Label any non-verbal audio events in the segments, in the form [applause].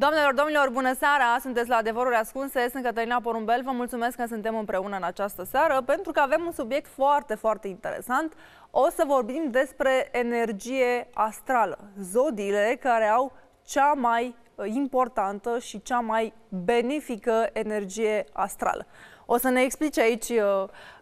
Doamnelor, domnilor, bună seara! Sunteți la Adevăruri Ascunse, sunt Cătălina Porumbel, vă mulțumesc că suntem împreună în această seară pentru că avem un subiect foarte, foarte interesant. O să vorbim despre energie astrală, zodiile care au cea mai uh, importantă și cea mai benefică energie astrală. O să ne explice aici uh,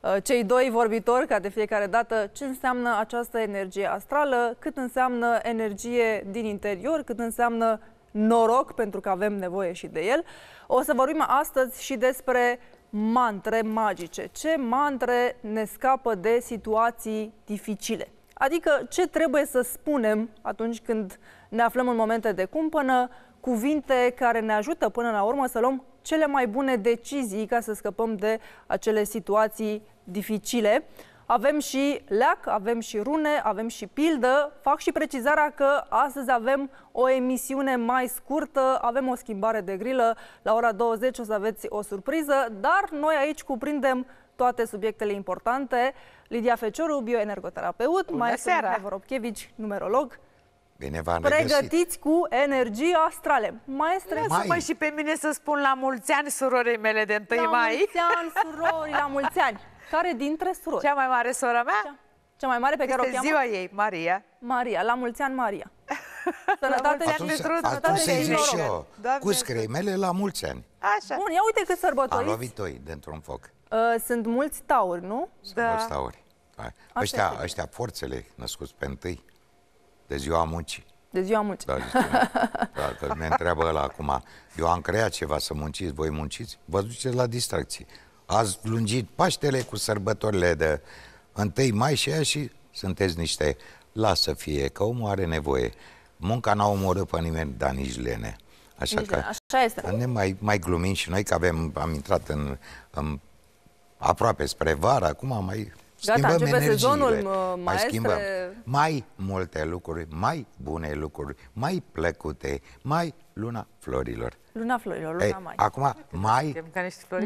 uh, cei doi vorbitori, ca de fiecare dată, ce înseamnă această energie astrală, cât înseamnă energie din interior, cât înseamnă noroc, pentru că avem nevoie și de el. O să vorbim astăzi și despre mantre magice. Ce mantre ne scapă de situații dificile? Adică ce trebuie să spunem atunci când ne aflăm în momente de cumpănă, cuvinte care ne ajută până la urmă să luăm cele mai bune decizii ca să scăpăm de acele situații dificile. Avem și leac, avem și rune, avem și pildă. Fac și precizarea că astăzi avem o emisiune mai scurtă, avem o schimbare de grilă. La ora 20 o să aveți o surpriză, dar noi aici cuprindem toate subiectele importante. Lidia Fecioru, bioenergoterapeut, mai seara. Voropchevici, numerolog. Bine v-am Pregătiți găsit. cu energie astrale. Maestre, mai. mai și pe mine să spun la mulți ani surorii mele de 1 mai. La mulți ani, surori, la mulți ani. Care dintre surori? Cea mai mare sora mea? Cea, cea mai mare pe care o cheamă? ziua ei, Maria. Maria, la mulți ani, Maria. [laughs] Sănătate la atunci, atunci să zic și eu, cu mele la mulți ani. Așa. Bun, ia uite cât sărbătoriți. A lovit oi dintr-un foc. Uh, sunt mulți tauri, nu? Sunt da. mulți tauri. ăștia, ăștia forțele născuți pe întâi, de ziua muncii. De ziua muncii. Da, da, că ne întreabă ăla acum, eu am creat ceva să munciți, voi munciți? Vă duceți la distracții ați lungit Paștele cu sărbătorile de 1 mai și aia și sunteți niște... Lasă fie, că omul are nevoie. Munca n-a omorât pe nimeni, dar nici lene. Așa nici că așa este. ne mai, mai glumim și noi că avem, am intrat în, în aproape spre vară, acum mai Gata, schimbăm Gata, sezonul, maestre... mai schimbăm mai multe lucruri, mai bune lucruri, mai plăcute, mai luna florilor. Luna florilor, luna Ei, eh, mai. Acum, mai...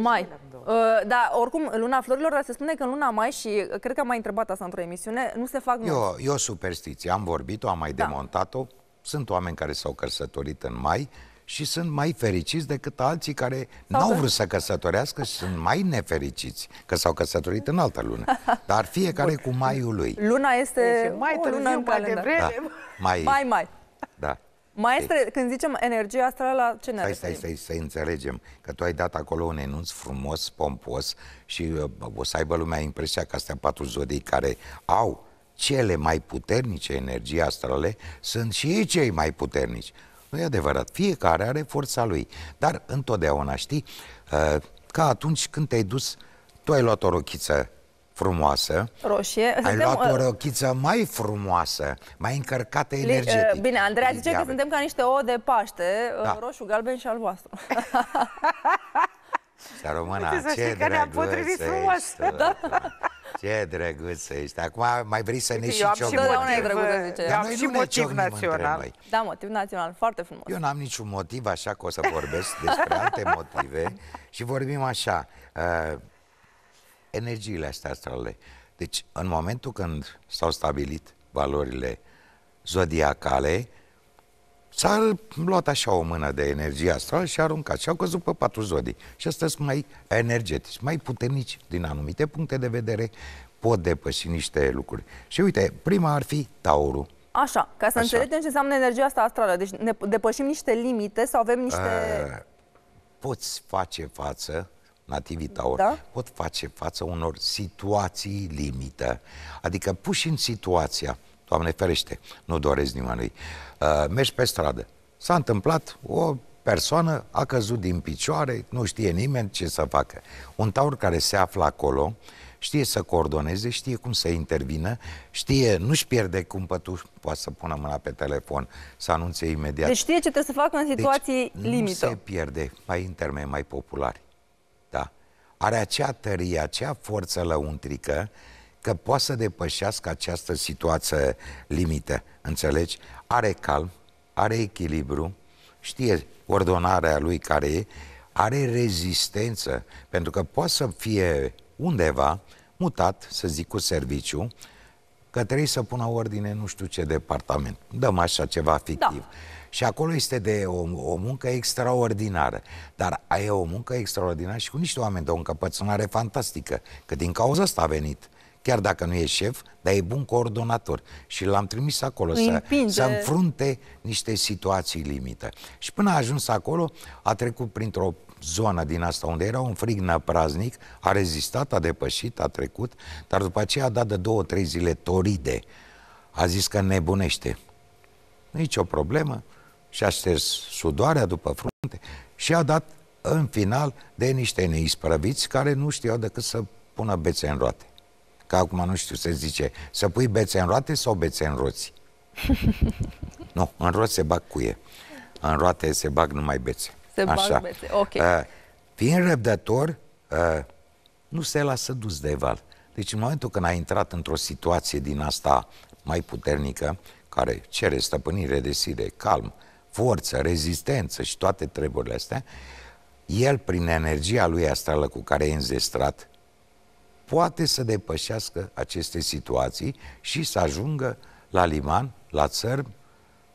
Mai. Uh, da, oricum, luna florilor, dar se spune că în luna mai, și uh, cred că am mai întrebat asta într-o emisiune, nu se fac... nu. eu e o superstiție. Am vorbit-o, am mai da. demontat-o. Sunt oameni care s-au căsătorit în mai și sunt mai fericiți decât alții care n-au vrut să căsătorească și sunt mai nefericiți că s-au căsătorit în altă lună. [laughs] Dar fiecare Bun. cu maiul lui. Luna este deci, mai o lună în calendar. Da. Mai, mai. mai. Maestre, e... când zicem energia astrală, ce ne stai, stai, stai, să înțelegem că tu ai dat acolo un enunț frumos, pompos și uh, o să aibă lumea impresia că astea patru zodii care au cele mai puternice energii astrale sunt și ei cei mai puternici. Nu e adevărat, fiecare are forța lui. Dar întotdeauna știi uh, că atunci când te-ai dus, tu ai luat o rochiță frumoasă. Roșie. Ai suntem, luat o uh, rochiță mai frumoasă, mai încărcată energetic. Li, uh, bine, Andreea zice că suntem ca niște ouă de Paște, uh, da. roșu, galben și albastru. [laughs] Să română, ce, ce drăguță ești. Da. da. Ce drăguț ești. Acum mai vrei să ne Eu și am ciocnim. Da, da, drăguță, zice. Dar am noi și nu motiv național. Da, motiv național, foarte frumos. Eu n-am niciun motiv, așa că o să vorbesc despre alte motive [laughs] și vorbim așa. Uh, energiile astea astrale. Deci, în momentul când s-au stabilit valorile zodiacale, s-a luat așa o mână de energie astrală și a aruncat și au căzut pe patru zodii. Și astea sunt mai energetici, mai puternici din anumite puncte de vedere, pot depăși niște lucruri. Și uite, prima ar fi Taurul. Așa, ca să Așa. înțelegem ce înseamnă energia asta astrală. Deci ne depășim niște limite sau avem niște... A, ă, poți face față nativita ori, da? pot face față unor situații limită. Adică puși în situația, Doamne ferește, nu doresc nimănui. Uh, mergi pe stradă. S-a întâmplat o persoană a căzut din picioare, nu știe nimeni ce să facă. Un taur care se află acolo știe să coordoneze, știe cum să intervină, știe, nu-și pierde cumpătul, poate să pună mâna pe telefon, să anunțe imediat. Deci știe ce trebuie să facă în deci situații deci, limită. nu se pierde, mai interme, mai populari are acea tărie, acea forță lăuntrică că poate să depășească această situație limită, înțelegi? Are calm, are echilibru, știe ordonarea lui care e, are rezistență, pentru că poate să fie undeva mutat, să zic, cu serviciu, că trebuie să pună ordine nu știu ce departament. Dăm așa ceva fictiv. Da. Și acolo este de o, o muncă extraordinară. Dar e o muncă extraordinară și cu niște oameni de o încăpățânare fantastică. Că din cauza asta a venit chiar dacă nu e șef, dar e bun coordonator. Și l-am trimis acolo să, să înfrunte niște situații limită. Și până a ajuns acolo, a trecut printr-o zonă din asta unde era un frig năpraznic, a rezistat, a depășit, a trecut, dar după aceea a dat de două, trei zile toride. A zis că nebunește. Nici o problemă, și-a șters sudoarea după frunte și a dat în final de niște neisprăviți care nu știau decât să pună bețe în roate. Ca acum nu știu, să zice să pui bețe în roate sau bețe în roți. [laughs] nu, în roți se bag cuie. În roate se bag numai bețe. Se Așa. bag bețe, ok. Uh, fiind răbdător, uh, nu se lasă dus de val. Deci în momentul când a intrat într-o situație din asta mai puternică, care cere stăpânire de sire, calm, forță, rezistență și toate treburile astea, el, prin energia lui astrală cu care e înzestrat, poate să depășească aceste situații și să ajungă la liman, la țărm,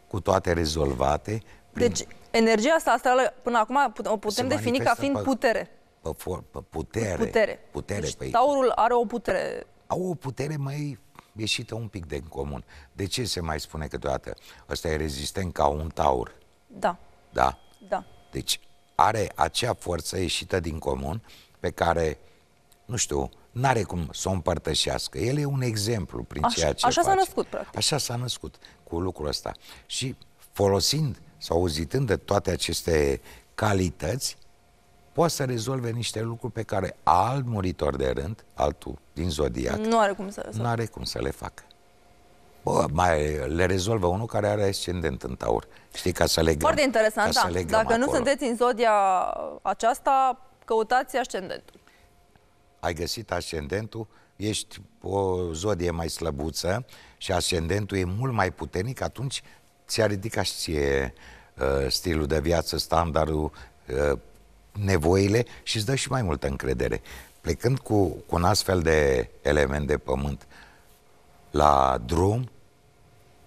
cu toate rezolvate. Prin... Deci, energia asta astrală, până acum, o putem defini ca fiind pe, putere. Pe, pe, pe putere. Putere. putere deci, pe păi- taurul are o putere. Au o putere mai ieșită un pic de comun. De ce se mai spune câteodată? Ăsta e rezistent ca un taur. Da. Da? Da. Deci are acea forță ieșită din comun pe care, nu știu, n-are cum să o împărtășească. El e un exemplu prin așa, ceea ce Așa s-a născut, practic. Așa s-a născut cu lucrul ăsta. Și folosind sau uzitând de toate aceste calități, poate să rezolve niște lucruri pe care alt muritor de rând, altul din zodiac, nu are cum să, nu are cum să le facă. Bă, mai le rezolvă unul care are ascendent în taur. Știi, ca să legăm. Foarte interesant, da. Să Dacă acolo. nu sunteți în zodia aceasta, căutați ascendentul. Ai găsit ascendentul, ești o zodie mai slăbuță și ascendentul e mult mai puternic, atunci ți-a ridicat și ție uh, stilul de viață, standardul, uh, nevoile și îți dă și mai multă încredere. Plecând cu, cu un astfel de element de pământ la drum,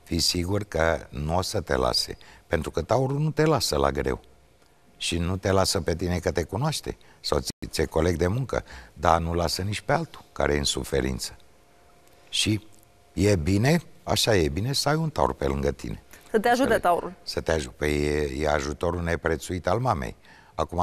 fii sigur că nu o să te lase. Pentru că taurul nu te lasă la greu. Și nu te lasă pe tine că te cunoaște sau ți, ți coleg de muncă, dar nu lasă nici pe altul care e în suferință. Și e bine, așa e bine să ai un taur pe lângă tine. Să te ajute taurul. Să te ajute. Păi e, e ajutorul neprețuit al mamei. Acum,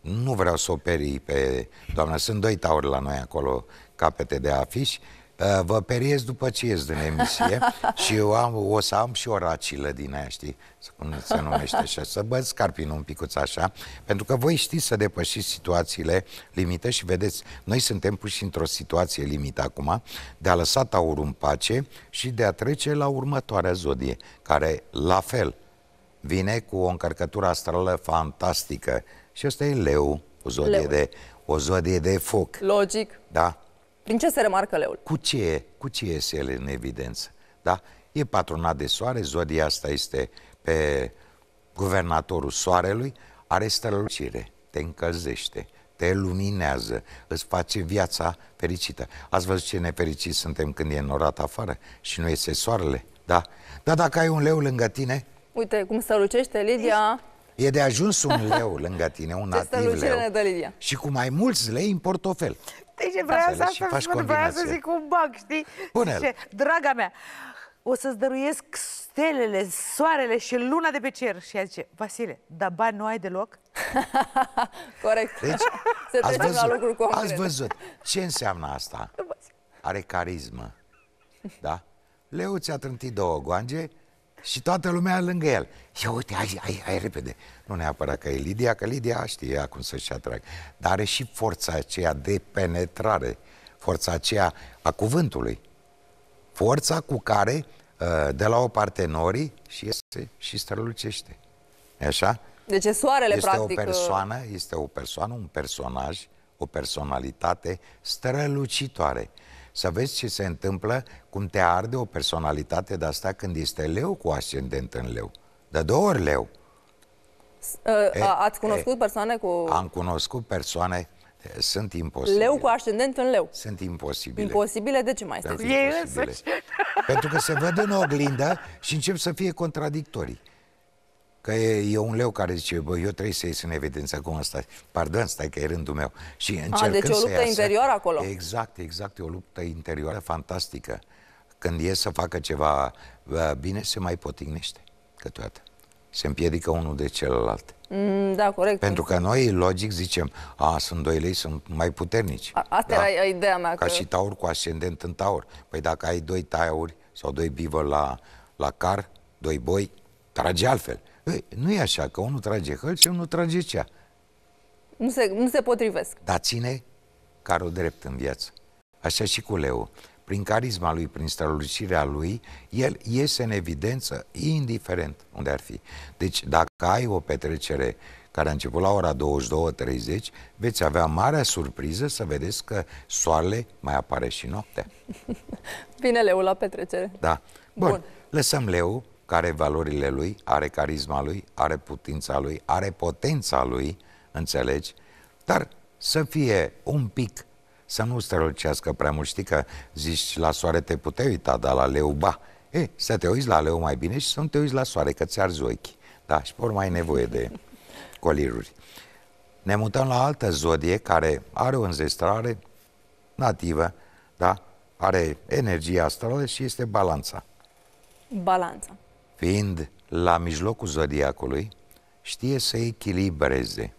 nu vreau să operi pe doamna. Sunt doi tauri la noi acolo, capete de afiș. Uh, vă periez după ce ies din emisie [laughs] și eu am, o să am și o racilă din aia, știi? Cum se numește așa. Să băd scarpinul un picuț așa, pentru că voi știți să depășiți situațiile limită și vedeți, noi suntem puși într-o situație limită acum de a lăsa taurul în pace și de a trece la următoarea zodie, care la fel vine cu o încărcătură astrală fantastică. Și ăsta e leu, o zodie, leu. De, o zodie de foc. Logic. Da. Prin ce se remarcă leul? Cu ce, cu ce iese el în evidență? Da? E patronat de soare, zodia asta este pe guvernatorul soarelui, are strălucire, te încălzește, te luminează, îți face viața fericită. Ați văzut ce nefericiți suntem când e norat afară și nu iese soarele? Da? Dar dacă ai un leu lângă tine, Uite cum lucește Lidia. E de ajuns un leu lângă tine, un nativ leu. Dă Lidia. Și cu mai mulți lei în portofel. Deci vreau să asta spun, vreau să zic un bag, știi? Pune Zice, draga mea, o să-ți dăruiesc stelele, soarele și luna de pe cer. Și ea zice, Vasile, dar bani nu ai deloc? [laughs] Corect. Deci, Se ați văzut, la lucruri Ați văzut. Ce înseamnă asta? Are carismă. Da? Leu ți-a trântit două goange și toată lumea lângă el. Ia uite, ai, ai, ai repede. Nu neapărat că e Lidia, că Lidia știe acum cum să-și atragă. Dar are și forța aceea de penetrare, forța aceea a cuvântului. Forța cu care ă, de la o parte norii și este și strălucește. E așa? Deci e soarele, este practic. O ă, persoană, este o persoană, un personaj, o personalitate strălucitoare să vezi ce se întâmplă, cum te arde o personalitate de asta când este leu cu ascendent în leu. De două ori leu. Ă, e, Ați cunoscut e, persoane cu... Am cunoscut persoane sunt imposibile. Leu cu ascendent în leu. Sunt imposibile. Imposibile? De ce mai sunt? Pentru că se văd în oglindă și încep să fie contradictorii. Că e, e un leu care zice, bă, eu trebuie să ies în evidență cum ăsta. Pardon, stai că e rândul meu. Și încercând A, deci e o luptă iasă, interioară acolo. Exact, exact, e o luptă interioară fantastică. Când e să facă ceva bine, se mai potignește câteodată. Se împiedică unul de celălalt. Mm, da, corect. Pentru că noi, logic, zicem, a, sunt doi lei, sunt mai puternici. A, asta da? era ideea mea. Ca că... și taur cu ascendent în taur. Păi dacă ai doi tauri sau doi bivă la, la car, doi boi, trage altfel. Ei, nu e așa, că unul trage hăl și unul trage cea. Nu se, nu se potrivesc. Dar ține carul drept în viață. Așa și cu Leo. Prin carisma lui, prin strălucirea lui, el iese în evidență, indiferent unde ar fi. Deci, dacă ai o petrecere care a început la ora 22.30, veți avea marea surpriză să vedeți că soarele mai apare și noaptea. [laughs] Vine leu la petrecere. Da. Bun. Bun. Lăsăm leu care valorile lui, are carisma lui, are putința lui, are potența lui, înțelegi? Dar să fie un pic, să nu strălucească prea mult. Știi că zici, la soare te puteai uita, dar la leu, ba. E, să te uiți la leu mai bine și să nu te uiți la soare, că ți ar ochii. Da, și pur mai nevoie de coliruri. Ne mutăm la altă zodie care are o înzestrare nativă, da? Are energia astrală și este balanța. Balanța fiind la mijlocul zodiacului, știe să echilibreze,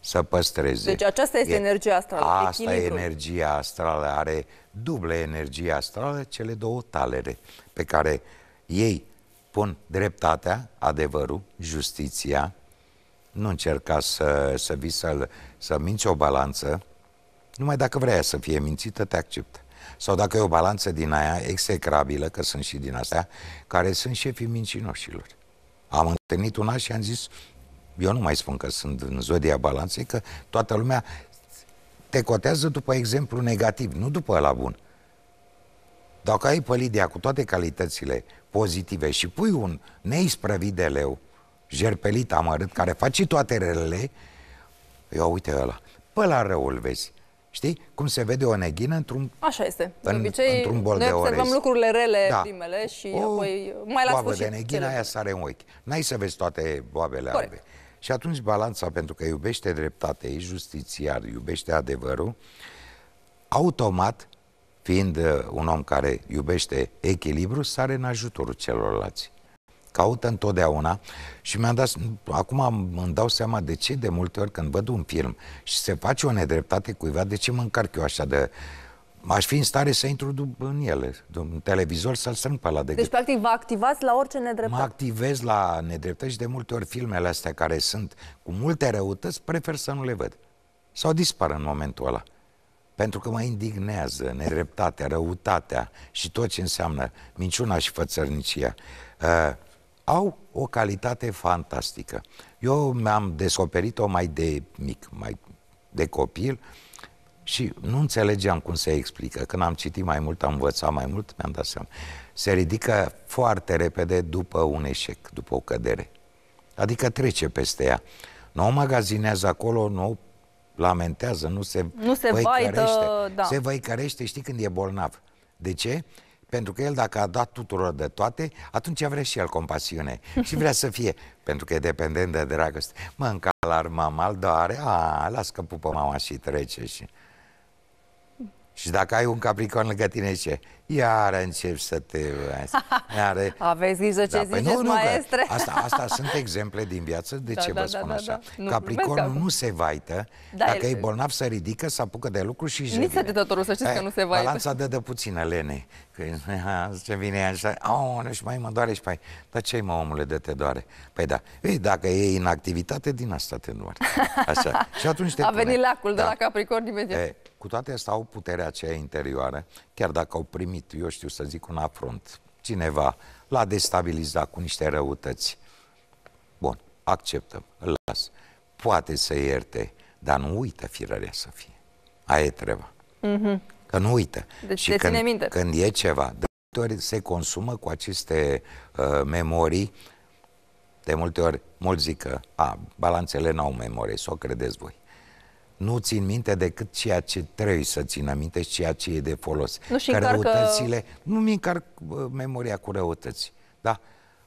să păstreze. Deci aceasta este e, energia astrală. Asta e energia astrală, are dublă energie astrală, cele două talere pe care ei pun dreptatea, adevărul, justiția, nu încerca să, să vii să, să minți o balanță, numai dacă vrea să fie mințită, te acceptă. Sau dacă e o balanță din aia execrabilă, că sunt și din astea, care sunt șefii mincinoșilor. Am întâlnit una și am zis, eu nu mai spun că sunt în zodia balanței, că toată lumea te cotează după exemplu negativ, nu după la bun. Dacă ai pe Lidia cu toate calitățile pozitive și pui un neisprăvit de leu, jerpelit, amărât, care face toate relele, eu uite ăla, pe la răul vezi. Știi? Cum se vede o neghină într-un... Așa este. De în, obicei, într-un bol noi de observăm orez. lucrurile rele da. primele și o, oh, apoi mai la sfârșit. de neghină aia sare în ochi. N-ai să vezi toate boabele Corect. albe. Și atunci balanța, pentru că iubește dreptate, e justițiar, iubește adevărul, automat, fiind uh, un om care iubește echilibru, sare în ajutorul celorlalți caută întotdeauna și mi-am dat, acum îmi dau seama de ce de multe ori când văd un film și se face o nedreptate cuiva, de ce mă încarc eu așa de... Aș fi în stare să intru în ele, în televizor, să-l strâng pe la de Deci, practic, vă activați la orice nedreptate. Mă activez la nedreptate și de multe ori filmele astea care sunt cu multe răutăți, prefer să nu le văd. Sau dispar în momentul ăla pentru că mă indignează nedreptatea, răutatea și tot ce înseamnă minciuna și fățărnicia. Uh, au o calitate fantastică. Eu mi-am descoperit-o mai de mic, mai de copil și nu înțelegeam cum se explică. Când am citit mai mult, am învățat mai mult, mi-am dat seama. Se ridică foarte repede după un eșec, după o cădere. Adică trece peste ea. Nu o magazinează acolo, nu o lamentează, nu se, nu se văicărește. Baită, da. Se văicărește, știi, când e bolnav. De ce? Pentru că el, dacă a dat tuturor de toate, atunci vrea și el compasiune. Și vrea să fie, [laughs] pentru că e dependent de dragoste. Mă, încalar la mama, îl doare, a, las că pupă mama și trece și... Și dacă ai un capricorn lângă tine, ce? iar încep să te... [laughs] Iar... Aveți grijă ce da, păi ziceți, păi nu, nu, maestre. Asta, asta sunt exemple din viață, de da, ce da, vă spun da, da, așa? Da, da. Capricornul nu, nu se vaită, da, dacă el... e bolnav să ridică, să apucă de lucru și jevine. Nici săgetătorul să știți că nu se vaită. Balanța dă de puțină lene. Că [laughs] ce vine așa, Oh, nu și mai mă doare și mai... Dar ce mă, omule, de te doare? Păi da, Ei, dacă e în activitate, din asta te doare. [laughs] Așa. Și atunci te A venit lacul da. de la Capricorn imediat. E, cu toate astea au puterea aceea interioară, chiar dacă au primit primit, eu știu să zic, un afront. Cineva l-a destabilizat cu niște răutăți. Bun, acceptăm, îl las. Poate să ierte, dar nu uită firarea să fie. Aia e treaba. Mm-hmm. Că nu uită. Deci și când, minte. când e ceva, de multe ori se consumă cu aceste uh, memorii. De multe ori, mulți zic că, a, balanțele n-au memorie, să o credeți voi nu țin minte decât ceea ce trebuie să țin minte și ceea ce e de folos. Nu și încarcă... răutățile, nu-mi încarc memoria cu răutăți. Da?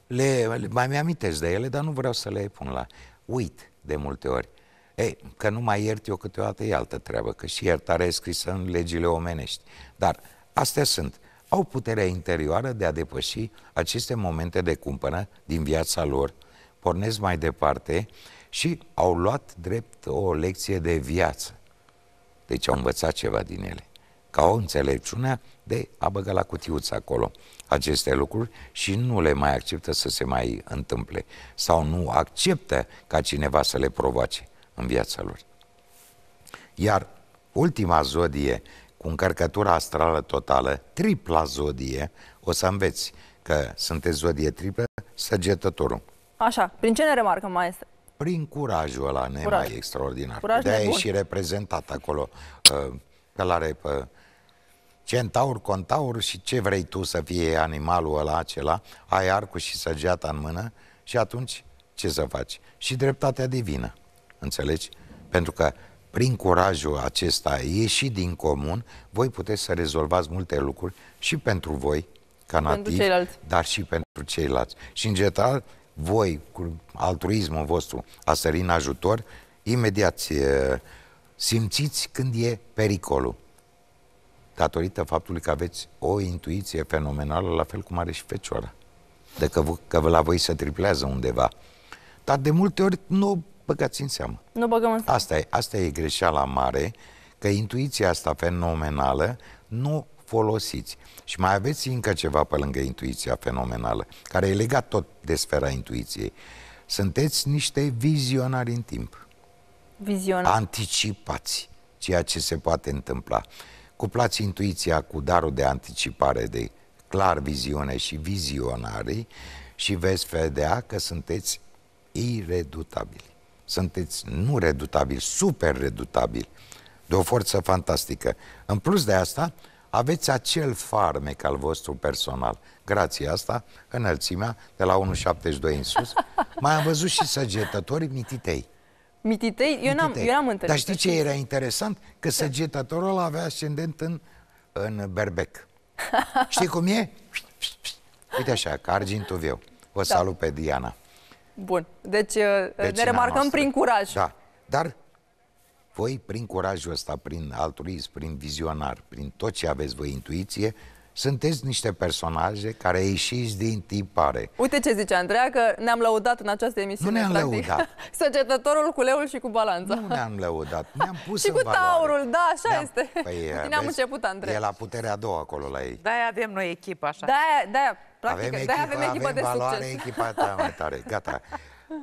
Le, le, mai mi-amintesc de ele, dar nu vreau să le pun la... Uit de multe ori. Ei, că nu mai iert eu câteodată e altă treabă, că și iertarea e scrisă în legile omenești. Dar astea sunt. Au puterea interioară de a depăși aceste momente de cumpănă din viața lor, pornesc mai departe și au luat drept o lecție de viață. Deci au învățat ceva din ele. Ca o înțelepciunea de a băga la cutiuță acolo aceste lucruri și nu le mai acceptă să se mai întâmple sau nu acceptă ca cineva să le provoace în viața lor. Iar ultima zodie cu încărcătura astrală totală, tripla zodie, o să înveți că sunteți zodie triplă, săgetătorul. Așa, prin ce ne remarcă, maestră? Prin curajul ăla nemai Curaj. extraordinar. Curaj de e și reprezentat acolo că uh, l-are pe uh, centaur, contaur și ce vrei tu să fie animalul ăla acela, ai arcul și săgeata în mână și atunci ce să faci? Și dreptatea divină, înțelegi? Pentru că prin curajul acesta ieșit din comun, voi puteți să rezolvați multe lucruri și pentru voi, ca nativ, dar și pentru ceilalți. Și în general, voi, cu altruismul vostru, a sări în ajutor, imediat simțiți când e pericolul. Datorită faptului că aveți o intuiție fenomenală, la fel cum are și fecioara. De că, că la voi se triplează undeva. Dar de multe ori nu băgați în seamă. Nu băgăm în seamă. Asta e, asta e greșeala mare, că intuiția asta fenomenală nu folosiți. Și mai aveți încă ceva pe lângă intuiția fenomenală, care e legat tot de sfera intuiției. Sunteți niște vizionari în timp. Vizionari. Anticipați ceea ce se poate întâmpla. Cuplați intuiția cu darul de anticipare, de clar viziune și vizionarii și veți vedea că sunteți iredutabili. Sunteți nu redutabili, super redutabili, de o forță fantastică. În plus de asta, aveți acel farmec al vostru personal. Grația asta, înălțimea de la 1,72 în sus. [laughs] Mai am văzut și săgetători mititei. Mititei? Eu n-am, eu n-am întâlnit. Dar știi ce era interesant? Că da. săgetătorul ăla avea ascendent în, în berbec. [laughs] Știi cum e? Uite așa, ca argintul viu. Vă da. salut pe Diana. Bun. Deci Vecina uh, ne remarcăm noastră. prin curaj. Da. Dar voi, prin curajul ăsta, prin altruism, prin vizionar, prin tot ce aveți voi intuiție, sunteți niște personaje care ieșiți din tipare. Uite ce zice Andreea, că ne-am lăudat în această emisiune. Nu ne-am lăudat. [laughs] Săgetătorul cu leul și cu balanța. Nu ne-am lăudat, ne-am [laughs] pus Și cu valoare. taurul, da, așa este. Păi, cu [laughs] am început, Andreea. E la puterea a doua acolo la ei. Da, avem noi echipă, așa. Da, da, practic, avem da, echipă, avem echipă avem de valoare, succes. echipa ta mai tare, gata.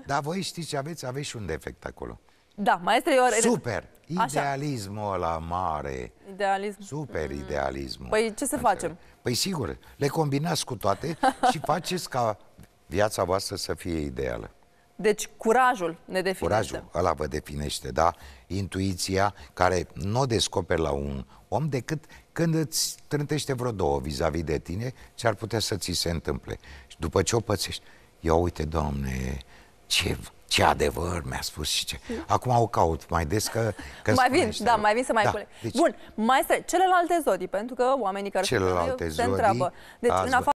Dar voi știți ce aveți? Aveți și un defect acolo. Da, maestre, eu... Super! Idealismul Așa. ăla mare. Idealism. Super mm. idealismul. Păi ce să facem? Păi sigur, le combinați cu toate [laughs] și faceți ca viața voastră să fie ideală. Deci curajul ne definește. Curajul, ăla vă definește, da? Intuiția care nu o descoperi la un om decât când îți trântește vreo două vis-a-vis -vis de tine ce ar putea să ți se întâmple. Și după ce o pățești, ia uite, Doamne, ce ce adevăr mi-a spus și ce... Mm. Acum o caut mai des că... că mai vin, da, mai vin să mai da, Deci... Bun, mai să celelalte zodii, pentru că oamenii care celelalte se întreabă. Deci,